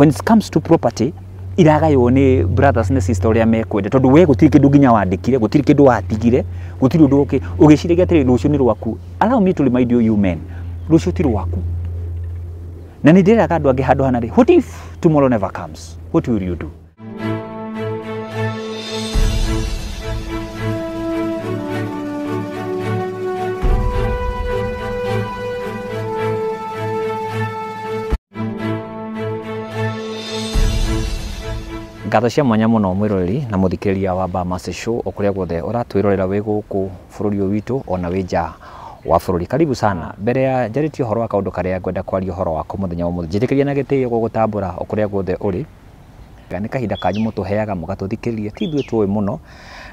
when it comes to property iragaywo nä brothers ne sister ya rä tondu we gå tirä ginya wandikire nginya wandäkire watigire gå tirä å ndå å gä cirä gä rwaku allow me to remind you, you men rå cio ti rwaku na ni ndä raga andå angä handå hana what if tomorrow never comes what will you do ngatho cia mwanya mũno mwĩroreri na mũthikĩrĩria wa Bamase Show o kũrĩa guothe ũratwĩrorera wĩ gũkũ bũrũri ũyũ witũ ona wĩ nja wa bũrũri karibu sana mbere ya njarĩtie ũhoro wa kaũndũ karĩa ngwenda kwaria horo wako mũthenya ũmũthĩ njĩtĩkĩria na gĩtĩo gũgũtambũra o kũrĩa guothe ũrĩ nĩ kahinda kanyu mũtũheaga mũgatũthikĩrĩria ti ithuĩ tũĩ mũno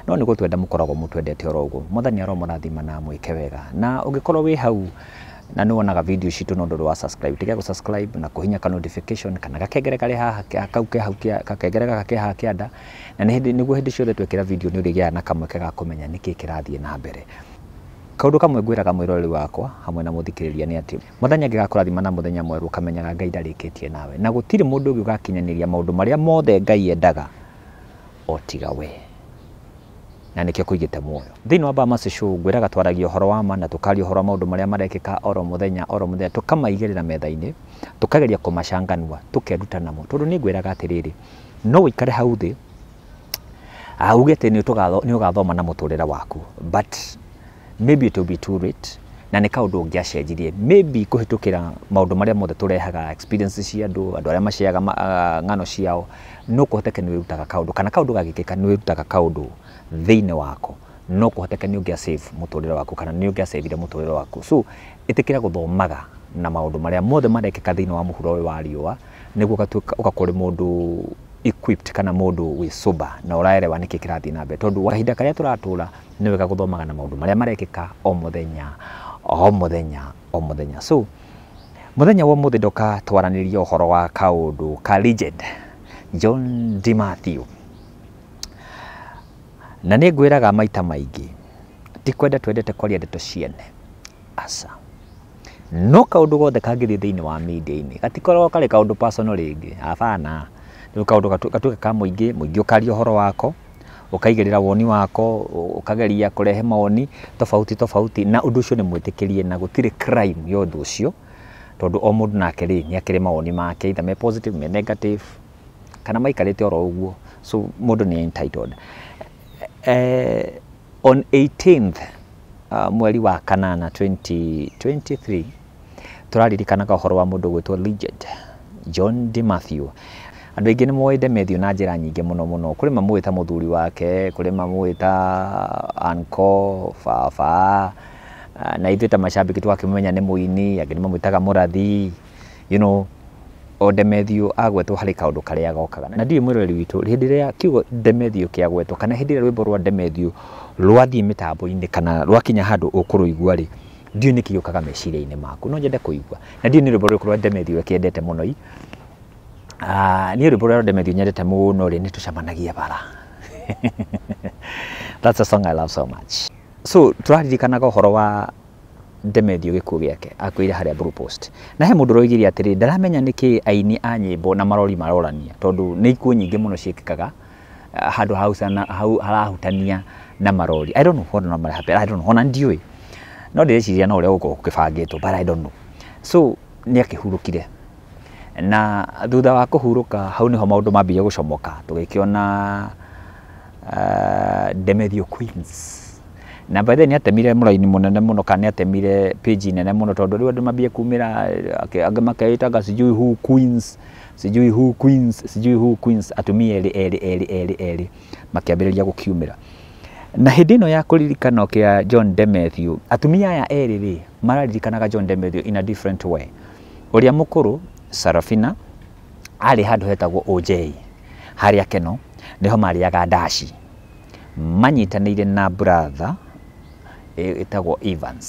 no nĩ gũtwenda mũkoragwo mũtwendete oro ũguo mwathani aro mũrathima na mwĩke wega na ũngĩkorwo wĩ hau na nä wonaga video citå no ndå rä wa subscribe tiga gå subscribe na kå ka notification kana gakengere karä haha kau ke hau gakengere gaka ke haha kĩanda na nĩguo hĩndĩ ciothe twekĩra video nĩ ũrĩgĩaga na kamweke ga kũmenya nĩkĩ kĩrathiĩ na mbere kaundu kamwe ngwiraga mwirori wakwa hamwe na muthikiriria ni ati muthenya ngigakurathima na muthenya mweru ukamenyaga ngai ndarikitie nawe na gutiri mundu ungi ugakinyaniria maundu maria mothe ngai endaga otiga we wee na nikio kuigite muoyo thini wa bamas show ngwiraga twaragia uhoro wa ma na tukaria uhoro maundu maria marekika oro muthenya oro muthenya tukamaigerera metha-ini tukageria kumacanganua tukeruta namo tondu ni ngwiraga atiriri no wikare hau thi auge ah, ati ni ugathoma na muturire waku but maybe it will be too late na nä kaå ndå å ngä acenjirie maybe kå hä tå kä ra maå ndå marä a mothe tå rehaga cia andå andå arä a maceaga ah, ng'ano ciao no kå hoteke nä wä rutaga kaå ndå kana kaå ndå gagä kä ka nä wä rutaga kaå ndå thini wako no kuhateka ni ungia save muturire waku kana ni ungia save ire muturire waku so itikira guthomaga na maundu maria mothe marekeka thini wa muhuro wa riua niguo gatuika ugakore mundu equipped kana mundu wi sober na uraerewa niki kirathi na mbere tondu kahinda karia turatura ni wega guthomaga na maundu maria marekeka o muthenya o muthenya o muthenya so muthenya wa muthe ndoka twaranirie uhoro wa kaundu ka legend John Di na nä ngwä raga maita maingä ti kwenda twendete kwaria ndeto ciene asa no kaundu gothe kangithii thiini wa media-ini gatikoragwo karä kaundu personal ringi abana nä kaundu gatuä ka muingi muingi ukaria horo wako ukaigirira woni wako ukageria kurehe mawoni tofauti tofauti na undu ucio ni mwitikirie na gutire crime yo undu ucio tondu o mundu nake ri ni akiri mawoni make ithe me positive me negative kana maikarite oro uguo so mundu ni entitled eh, on 18th uh, mweri wa kanana 2023 turaririkanaga uhoro wa mundu gwitwo Legend John Di Matthew andå aingä nä moä Demethiå na njä ra nyingä må no må no kå rä ta må thuri wake kå rä mamå ta anko baba uh, na ithuä ta macambä kä twakĩmũmenya nä må ini angä nä mamwä taga må rathi you know, o ndemethio agwetwo harĩ kaũndũ karĩa agokaga na ndirĩ mwĩrori witũ hĩndĩ ĩrĩa kiugo ndemethio kĩagwetwo kana hĩndĩ ĩrĩa rwĩmbo rwa ndemethio rwathiĩ mĩtambo-inĩ kana rwakinya handũ ũkũrũigua rĩ ndiũĩ nĩ kĩgĩũkaga meciria-inĩ maku no nyende kũigua na ndiũĩ nĩ rwĩmbo rũrĩkũ rwa ndemethio ũkĩendete mũno i niĩ rwĩmbo rwa ndemethio nyendete mũno rĩ nĩ tũcemanagie bara that's a song i love so much so tũraririkanaga horo wa ndemethio gikuo giake akuire haria blue post na he mundu roigire atiri ndaramenya niki aini a nyimbo na marori marorania tondu ni ikuo nyingi muno ciikikaga eh, handu hausana hau harahutania na marori i don't know what no mara happen i don't know ona ndiwe no ndireciria no uria gukorwo gukibangitwo but i don't know so ni akihurukire na thutha wa kuhuruka hau niho maundu mambire gucomoka tugikiona uh, eh, Demethio Queens na by ni atemire muraini munene muno kana atemire page nene muno tondu riu andu mabie kumira angi makeitaga sijui who queens sijui who queens sijui who queens atumia eli eli eri eri eri makiambiriria gukiumira na hindi no ya kuririkano kia John De Matthew atumia aya eri ri mararirikanaga John De in a different way uria mukuru Sarafina ari handu hetagwo OJ haria keno niho mariaga ndaci manyitanĩire na brother itagwo Evans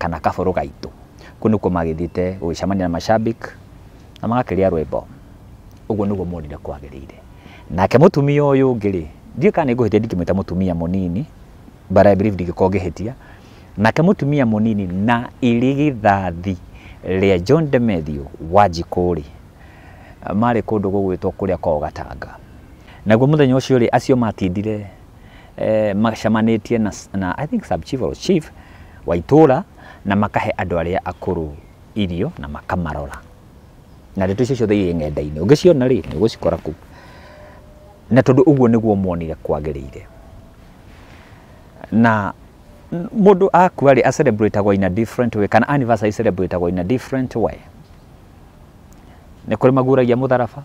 kana kaburu gaitu kå nä kuo magäthiäte na mashabik na magakä rwebo ugo nugo å guo nä monire kwagä nake må uyu ngiri yå kana nä ngå hä tia ndingä mwä ta må tumia må nini ndingä nake mutumia monini na irä gä thathi rä john de Medio njikå rä marä kå ndå gå gwä two kå rä a gatanga naguo må thenya å acio matindire eh, na, na I think sub chief or chief wa itũra na makahe andå arĩa akũrũ irio na makamarora na ndeto icio ciothe irĩ ng'enda-inĩ ũngĩciona rĩ nĩ ũgũcikora kũu na tondu uguo niguo monire kwagĩrĩire na mũndũ akua rĩ acelebrĩtagwo in a different way kana anniversary celebrĩtagwo in a different way nĩ kũrĩ maguragia mũtharaba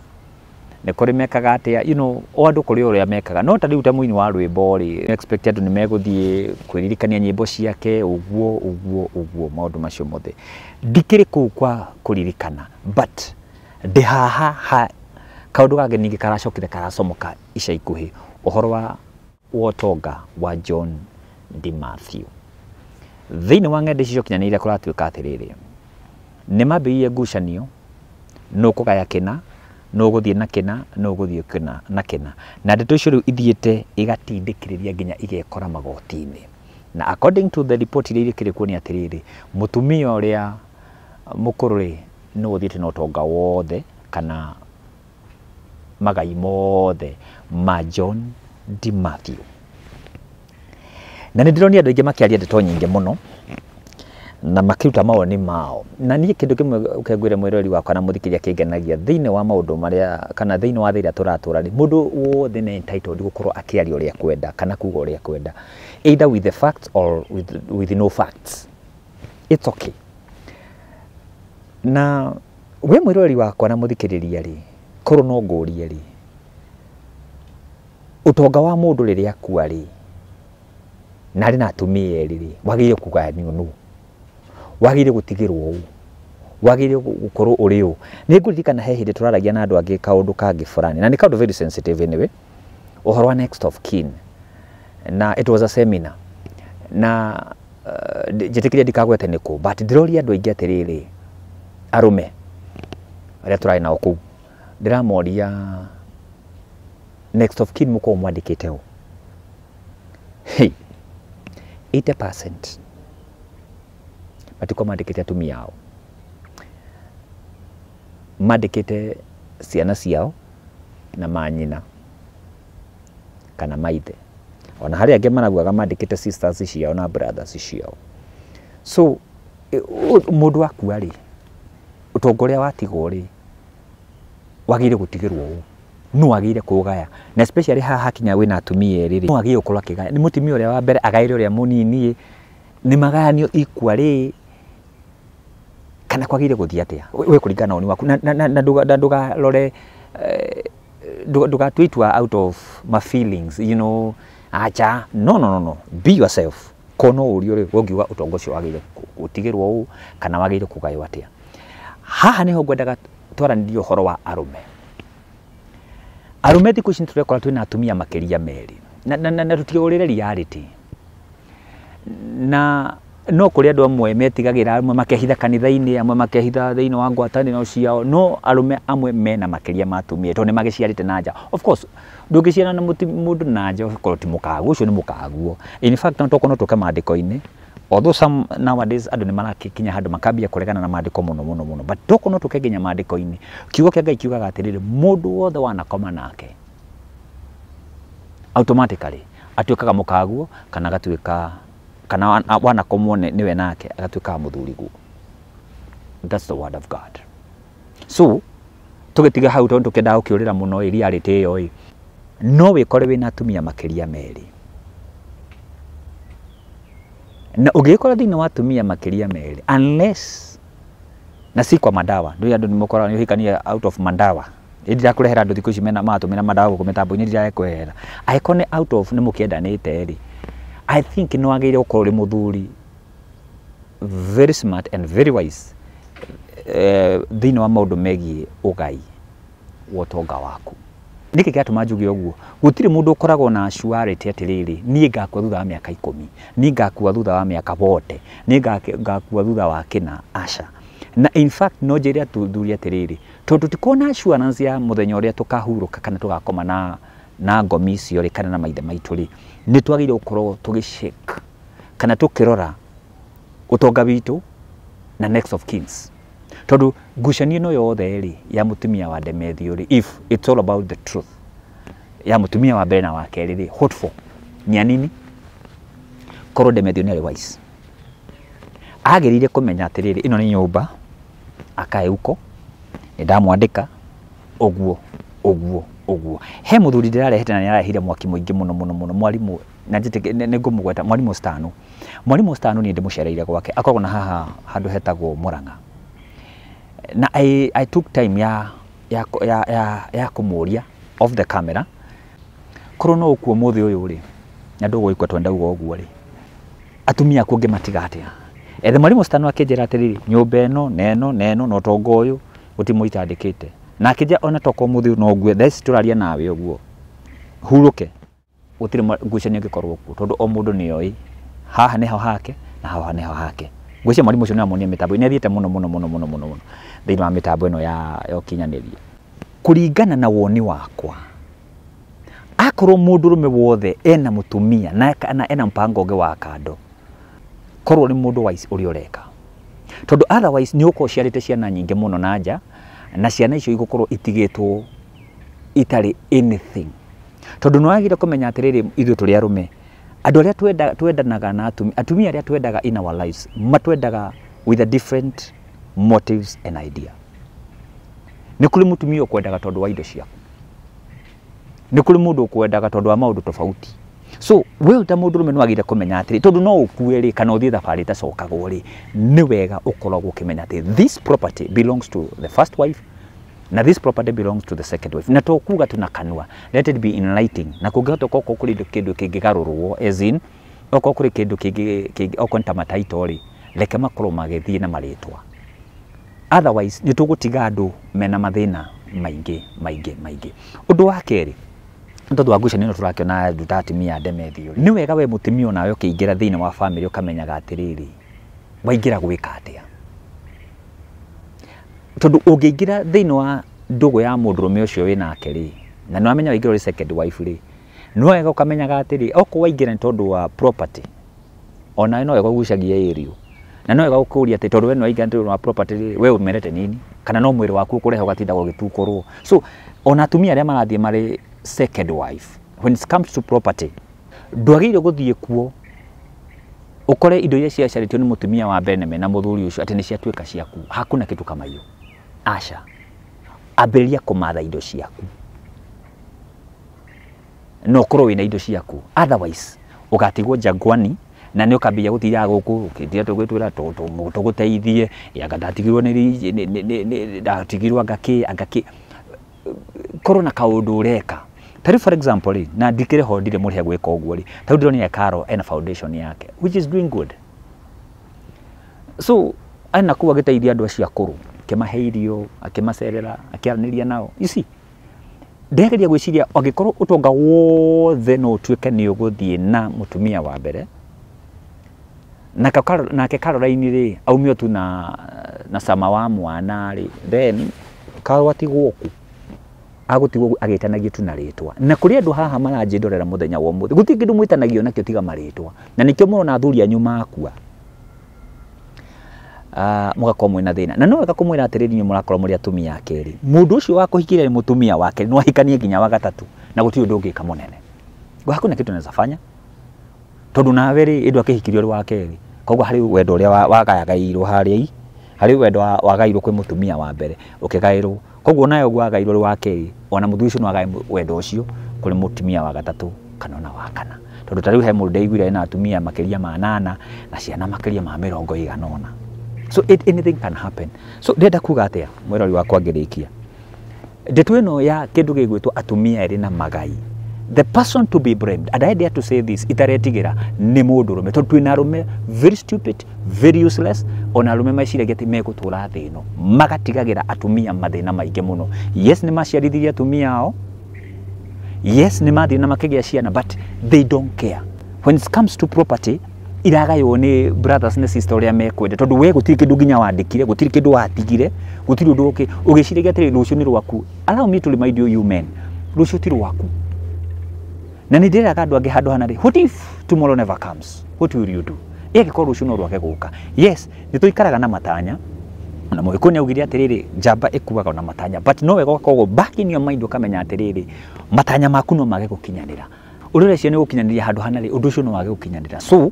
nä kå mekaga atä you know, o kuri kå mekaga no ta rä u ta må wa rwimbo ri rä andå nä megåthiä kwä ririkania ciake uguo uguo uguo guo macio mothe dikiri ku kwa kuririkana but de ha ha ha ndå gage ningi karacokire karacomoka ica ikuhi uhoro wa wotonga wa john d matthew thä inä wa ng'enda icio ciokinyanä ire kå ratuä ka atä rä rä nä mambä irie ngucanio no kå no gå thiä na kina no gå thiä na kina na ndeto icio rä u igatindikiriria igatindäkä rä ria nginya igekora magoti-inä na according to the report ile irekä rä kuo nä atä rä rä må tumia å rä a må kå rå rä no å thiä te na å tonga wothe kana magai mothe ma john di matthew na nä ndä ingi andå aingä makä aria ndeto nyingä må no na makiruta mao ni mao na niä kä ndå kä mwe kä ngwä re mwä wakwa na må thikä ria kä ngenagia thä inä wa maå ndå marä a kana thä inä wa thä iria tå ratå ra rä må ndå wothe nä entitled gå korwo akä aria å rä a kwenda kana kuga å rä a kwenda either with the facts or with, with no facts it's okay na we mwä rori wakwa na må thikä rä ria rä korwo no ngå rie rä å tonga wa må ndå rä rä akua rä narä na atumia erä rä wagä ire kå gayanio nuu wagire gutigirwo u wagire gukorwo uri u ni nguririkana he hindi turaragia na andu angi kaundu kangi fulani na ni kaundu very sensitive anyway uhoro wa next of kin na it was a seminar na uh, njitikirie ndikagwete ni but ndiroria andu aingi atiriri arume aria turari nao kuu ndiramoria next of kin mukorwo mwandikite u hey 80 matikwa mandikite atumia ao mandikite ciana ciao na manyina kana maithe ona harä angä maraguaga mandä te sisters ciao na brothers ciao so e, må akua rä å tongoria watigwo rä wagä ire gå tigä rwo å no agä ire kå na especially haha hakinya wä na atumia erä rä no agä å korwo akä gaya nä rä wa mbere agaä re å rä a må niniä nä magayanio ikua rä kana kwagire guthii atia we kuringana oni waku na na nduga ndugarore eh, nduga itua out of my feelings you know acha no no no no be yourself kono uri uri ungiuga utongo ucio wagire utigirwo u kana wagire kugayo atia haha niho ngwendaga twaranirie horo wa arume arume thiku ici niturekora twina atumia makiria meri na na, na, na, na, na no kuri andu amwe metigagira amwe makehitha kanitha-inä amwe makehitha thini wa ngwatani no ciao no arume amwe mena makä ma atumia tondå nä magä ciarä of course ndå na muti må ndå nanja korwo ti mukagu kagu å cio nä må kaguo tokorwo no tokono ke mandä ko-inä although some nowadays andå nä marakinya handu makambia kuregana na mandä muno muno muno but tokono no tå ke nginya mandä ko kiugo kä ngai kiugaga atä rä rä må wothe wanakoma nake automatically atuä mukaguo kana gatuika kana wana komone niwe nake agatuika wa muthuri guo that's the word of god so tugitiga hau tondu tukiendaga gukiurira muno iria rite iyo i no wikore wina atumia makiria meri na ugikora thini wa atumia makiria meri unless na si kwa madawa ndio andu nimukora ni uhikania out of mandawa ndira kurehera andu thiku ici mena matumira mandawa guku mitambo-ini ndira ekwehera aiko out of ni mukiendanite ri i think no wagä gukorwo rä må thuri very smart and very wise eh, thä inä wa maå ndå megiä å gai wa waku nä kä gä atå ma njuge å guo gå tirä må ndå å koragwo na cuarĩte atä rä rä niä ngakua thutha wa mä aka ikå mi ngakua thutha wa mä aka wote nä ngakua thutha wa kä na aca na in fact no jeria re atå thuri atä rä tondå tikorwo assurance ya må thenya å rä a tå kahurå ka kana tå gakoma na na ngomi icio rä kana na maithe maitå rä nä twagä gukorwo tå kana tå kä rora å tonga witå na next of kings tondå ngucanio no yothe rä ya må tumia wa ndemethio rä if it's all about the truth ya må tumia wa mbere na wa kerä rä hot for nä anini korwo ndemethio nä arä wise agä rä ire kå menya atä rä rä ä no nä nyå mba akaeuko nä ndamwandä ka å guo å guo uguo he muthuri ndirarehete na nĩarehire mwaki muingi muno muno muno mwarimu na njite nĩngũmũgweta mwarimu stanu mwarimu stanu ni ndimucereire gwake akoragwo na haha handu hetagwo Murang'a na I, I took time ya ya ya ya, ya kumuria off the camera korwo no ũkuo mũthĩ ũyũ rĩ na ikwa twenda ugo uguo ri atumia aku ũngĩ matiga atĩa ethe mwarimũ stanu akĩnjĩra atĩrĩrĩ nyumba ĩno neno neno na ĩno na ũtonga ũyũ na akinjä ona toko muthi no ngue thaici turaria nawe uguo huruke utire ke gå tirä ngucanio ngä kuo tondå o mundu ni nä oä haha nä ho hake na haha nä ho hake ngucia mwarimũ ũcio ni amonia mitabu ni athiĩte muno muno muno muno muno muno thini wa mitabu ino ya ũkinyanĩria kuringana na woni wakwa akorwo rume wothe ena mutumia na kana ena mpango ũngĩ wa kando korwo ni mundu wa uri ũreka tondu otherwise ni uko ciarite ciana nyingĩ muno na nja na ciana icio igukorwo itigitwo itari anything tondu no wagire kumenya atä rä rä ithuä tå rä arume andå arä a twendanaga na atumi atumia arä a twendaga in our lives matwendaga with a different motives and idea nä kå rä må tumia å kwendaga tondå wa indo ciaku nä kå rä må ndå å kwendaga tondå wa maå ndå tofauti so we ta mundu rume no agire kumenya atiri tondu no ukue ri kana uthie thabari itacokagwo ri ni wega ukoragwo ukimenya ati this property belongs to the first wife na this property belongs to the second wife na to tokuga tuna kanua let it be enlightening na kungihota koko kuri kindu kingigarurwo as in oko kuri kindu kingi kingi oko nta mataito ri leke makorwo magethi na maritwa otherwise nitugutiga andu mena mathina maingi maingi maingi undu wa keri nĩ tondũ wa ngucanio ĩno tũrakĩona nduta atumia ndeme thiũrĩ nĩ wega we mũtumia onawe ũkĩingĩra thĩinĩ wa bamĩrĩ ũkamenyaga atĩrĩrĩ waingĩra gwĩka atĩa tondũ ũngĩingĩra thĩinĩ wa ndũgũ ya mũndũrũme ũcio wĩ nake rĩ na nĩ wamenya waingĩra ũrĩ second wife rĩ no wega ũkamenyaga atĩrĩ okorwo waingĩra nĩ tondũ wa property onawe no wega ũgucagia ĩriũ na no wega gũkũria atĩ tondũ we nĩ waingĩra nĩ tondũ wa property rĩ we ũmerete nini kana no mwĩrĩ waku ũkũrehe ũgatindaga ũgĩtukũrwo so ona atumia arĩa marathiĩ marĩ second wife when it comes to property ndwagĩire guthie kuo ukore indo iria ciacarĩtio ni mutumia wa mbere neme na mũthuri ũcio atĩ nĩ ciatuĩka ciaku hakuna kitu kama hiyo aca ambĩrĩria kũmatha indo ciaku na ũkorwo wĩna indo ciaku otherwise ugatigwo jagwani na ni guku kidia nĩ ũkambia gũtiraga gũkũ ũkĩtira tũgwĩtwĩra ni ni ndatigirwo ndatigirwo angakĩ korwo na kaũndũ ũreka tari for example rä na dikire ho ndirä muri rä he gwä å rä ta rä karo ena foundation yake which is doing good so ena kuwa agä idia andå acio akå rå akä mahe irio akä macerera akä aranä ria nao ici ndegeria gwä ciria angä korwo å wothe no å tuä nä å gå thiä na må tumia wa mbere nake karoraini rä aumio tu na, na sama wa mwana rä then karwatigwoku agutigwo agitanagio tu na ritwa na kuri andu haha maranjindorera muthenya wa muthi guti kindu mwitanagio nakio tiga maritwa na nikio murona athuri anyu makua uh, ah, mugakorwo mwina thina na no wega kumwira atiriri nyu murakorwo muri atumia akeri mundu ucio wakuhikire ni mutumia wake ni wahikanie nginya wa gatatu na guti undu ngika munene hakuna kitu naweza fanya tondu nawe ri indu akihikirio ri wa keri koguo hari wendo uria wagayagairwo hari i hari wendo wagairwo kwi mutumia wa mbere ukigairu okay, koguo nayo gwagairwo rä wa ona må thuri å cio nä wendo å cio kå rä må tumia wa gatatå kana ona wa kana tondå tarä u he må ndaiguire na atumia makä ma nana na ciana makä ma mä rongo iganona so it, anything can happen so ndenda kuga atä a mwä rori wakwa ngä rä kia no ya kä ndå gä gwä two atumia erä na magai the person to be blamed and i dare to say this itaretigä nä må ndå rå me tondå twä na very stupid very useless ona rume me maiciragia atä megå tå ra thä no magatigagä atumia mathä na maingä må no yes nä maciarithirie atumia ao yes ni mathä na makä gä a ciana but they don't care when it comes to property iragaywo yone brothers nä sister å rä a mekwende tondå we gå tirä ginya ndå nginya wandäkire gå tirä kä ndå watigire gå tirä å ndå å gä ciragia rwaku allow me to remind you, you men rå cio ti rwaku na nä ndä raga andå angä handå hana rä what if tomorrow never comes what will you do ä korwo rå no rwake gå ka yes nä tå ikaraga na matanya na må gä nä augire atä rä njamba ä kuaga na matanya but no wega gakoragwo back in your mind å kamenya atä rä matanya maku no mage gå kinyanä ra å rä å recio nä gå kinyanä ria handå hana rä å ndå å cio no wage gå kinyanä ra so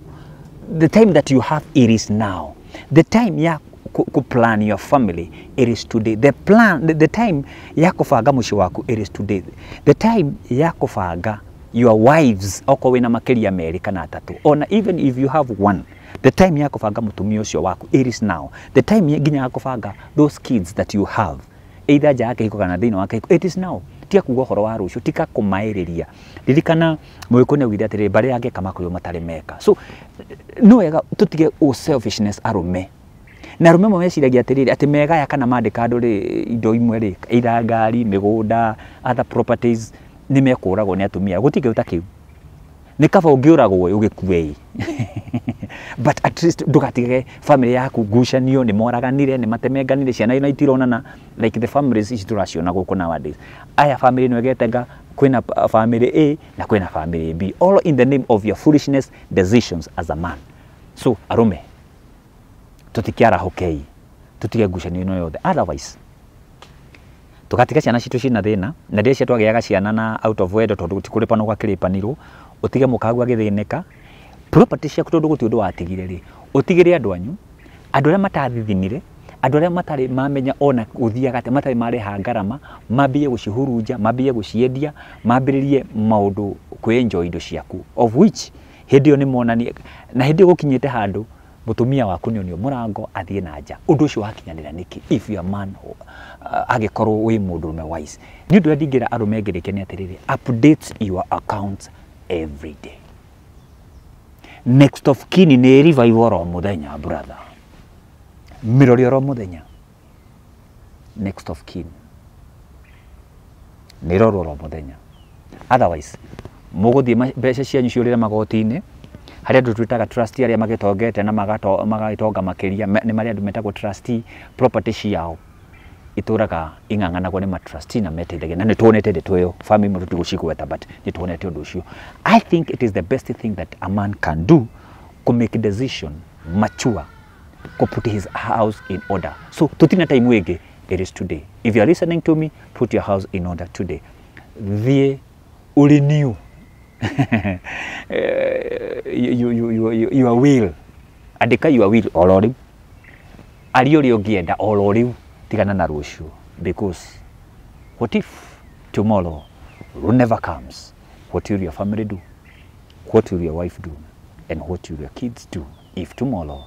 the time that you have it is now the time ya ku plan your family it is today the plan the, the time ya kubanga må waku it is today the time ya kubanga your wives okorwo wina ya meri kana atatu ona even if you have one the time ya kufanga mutumio ucio waku it is now the time ya ginya kufanga those kids that you have either ja ya kihiko kana thiini wa kihiko it is now tia kugwa horo wa rucio tika kumairiria ririkana mwikune wire atiriri mbari yange kama kuri matari meka so no wega tutige o selfishness arume na rume mwe weciragia atiriri ati mega ya kana mandika andu indo imwe ri either ngari migunda other properties ni mekuragwo ni atumia gå tingä å ni kä u nä kaba å ngä å ragwo å gä kue ndå gatige bamä yaku ngucanio nä moraganire ni matemenganire ciana na itironana like the families ici tå raciona gå kå nowadays aya family ni wegetenga ägetenga kwina family A na kwina family B all in the name of your foolishness decisions as a man so arume tutikiarahukei tutige ngucanio ino yothe otherwise tugatiga ciana citu cina thina na ndia cia twagiaga ciana na out of wendo tondu tikuripanwo gwakiripanirwo utige mukagu agithinika property ciaku tondu guti undu watigire ri utigire andu anyu andu aria matathithinire andå arä a matarä mamenya ona guthiaga atä matarä mareha ngarama mambie gucihurunja mambie guciendia mambĩrĩrie maũndũ kwĩenjoy indo ciaku of which hĩndĩ ĩyo nĩ monanie na gå kinyä te handũ mutumia waku nä onio må rango na nja undu ucio wakinyanira niki if your man uh, agäkorwo wä må ndå rå wise ni å ndå rä a ni atiriri arå update your account every day next of kin nä revival ro muthenya brother mä rore ro må next of kin nä rorwo ro muthenya otherwise må gå thiä mbeca cianyu ciå rä magoti-inä harä andå twätaga trustee arä a magätongete na magagätonga makä nä marä andå metagwo trustee property ciao ituraga ing'ang'anagwo nä matrustee na meteithagia na nä tuonete ndä twä yo famä må tigå cigweta but nä tuonete å ndå å cio i think it is the best thing that a man can do kå make decision mature kå put his house in order so tutina time wege it is today if you are listening to me put your house in order today thiä å rä niå Eh, you, you, you, your will andika your will oro riu aria uria ungienda oro riu tigana na rucio because what if tomorrow never comes what will your family do what will your wife do and what will your kids do if tomorrow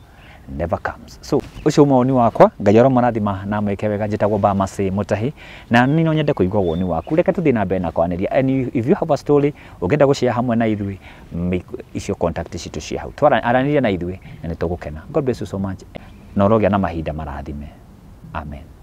never comes so ucio mawoni wakwa ngai aro marathima na ke wega tagwo bama må mutahi na ni no nyende igua woni waku reke tuthii na mbere na kwanĩria and if you have a story ũngenda gũcea hamwe na ithuä icio contact citũ cia hau twaranĩria na ithuä na nĩ kena god bless you so much na na mahinda marathime amen